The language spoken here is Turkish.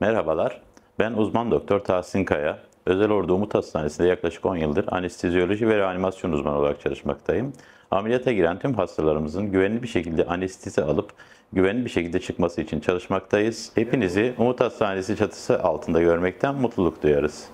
Merhabalar, ben uzman doktor Tahsin Kaya. Özel Ordu Umut Hastanesi'nde yaklaşık 10 yıldır anestezioloji ve reanimasyon uzmanı olarak çalışmaktayım. Ameliyata giren tüm hastalarımızın güvenli bir şekilde anestezi alıp güvenli bir şekilde çıkması için çalışmaktayız. Hepinizi Umut Hastanesi çatısı altında görmekten mutluluk duyarız.